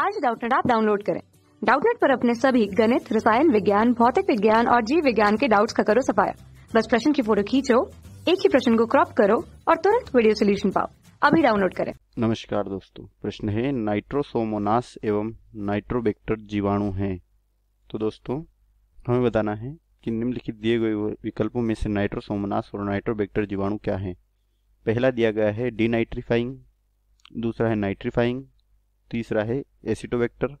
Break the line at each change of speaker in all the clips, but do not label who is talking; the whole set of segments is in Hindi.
आज डाउटनेट आप डाउनलोड करें डाउटनेट पर अपने सभी गणित रसायन विज्ञान भौतिक विज्ञान और जीव विज्ञान के डाउट्स का करो सफाया बस प्रश्न की फोटो खींचो एक ही प्रश्न को क्रॉप करो और तुरंत वीडियो सोल्यूशन पाओ अभी डाउनलोड करें
नमस्कार दोस्तों प्रश्न है नाइट्रोसोमोनास एवं नाइट्रोबेक्टर जीवाणु है तो दोस्तों हमें बताना है कि निम्नलिखित दिए गए विकल्पों में से नाइट्रोसोमोनास और नाइट्रोबेक्टर जीवाणु क्या है पहला दिया गया है डीनाइट्रीफाइंग दूसरा है नाइट्रीफाइंग तीसरा है एसिटोवेक्टर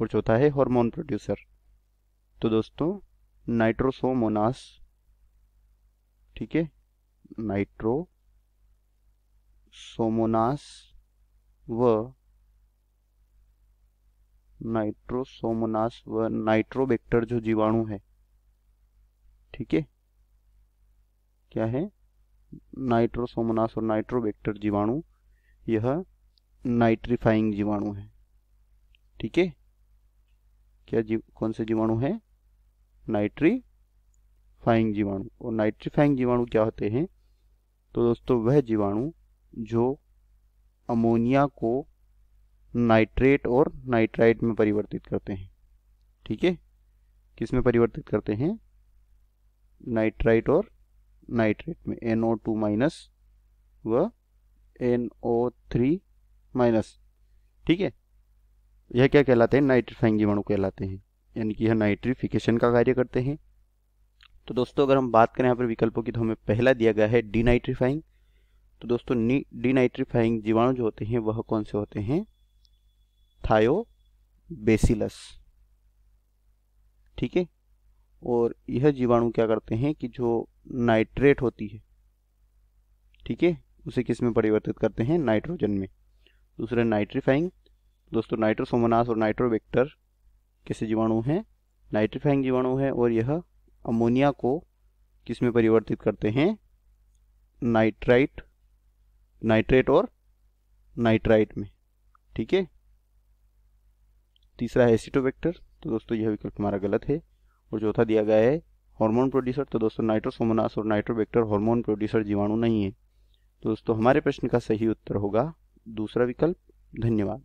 और चौथा है हार्मोन प्रोड्यूसर तो दोस्तों नाइट्रोसोमोनास ठीक है नाइट्रो सोमोनास व नाइट्रोसोमोनास व नाइट्रोबेक्टर जो जीवाणु है ठीक है क्या है नाइट्रोसोमोनास और नाइट्रोबेक्टर जीवाणु यह नाइट्रीफाइंग जीवाणु है ठीक है क्या जीव कौन से जीवाणु हैं नाइट्रीफाइंग जीवाणु और नाइट्रीफाइंग जीवाणु क्या होते हैं तो दोस्तों वह जीवाणु जो अमोनिया को नाइट्रेट और नाइट्राइट में परिवर्तित करते हैं ठीक है किस में परिवर्तित करते हैं नाइट्राइट और नाइट्रेट में एन टू माइनस व एन ओ थ्री माइनस ठीक है यह क्या कहलाते हैं नाइट्रीफाइंग जीवाणु कहलाते हैं यानी कि यह नाइट्रीफिकेशन का कार्य करते हैं तो दोस्तों अगर हम बात करें यहाँ पर विकल्पों की तो हमें पहला दिया गया है डीनाइट्रीफाइंग तो दोस्तों डीनाइट्रीफाइंग जीवाणु जो होते हैं वह कौन से होते हैं थायो बेसिलस ठीक है और यह जीवाणु क्या करते हैं कि जो नाइट्रेट होती है ठीक है उसे किस में परिवर्तित करते हैं नाइट्रोजन में दूसरा नाइट्रीफाइंग दोस्तों नाइट्रोसोमोनास और नाइट्रोवेक्टर कैसे जीवाणु हैं नाइट्रीफाइंग जीवाणु है और यह अमोनिया को किस में परिवर्तित करते हैं नाइट्राइट नाइट्रेट और नाइट्राइट में ठीक है तीसरा है एसिटोवेक्टर तो दोस्तों यह विकल्प हमारा गलत है और चौथा दिया गया है हार्मोन प्रोड्यूसर तो दोस्तों नाइट्रोसोमोनास और नाइट्रोवेक्टर हार्मोन प्रोड्यूसर जीवाणु नहीं है दोस्तों हमारे प्रश्न का सही उत्तर होगा दूसरा विकल्प धन्यवाद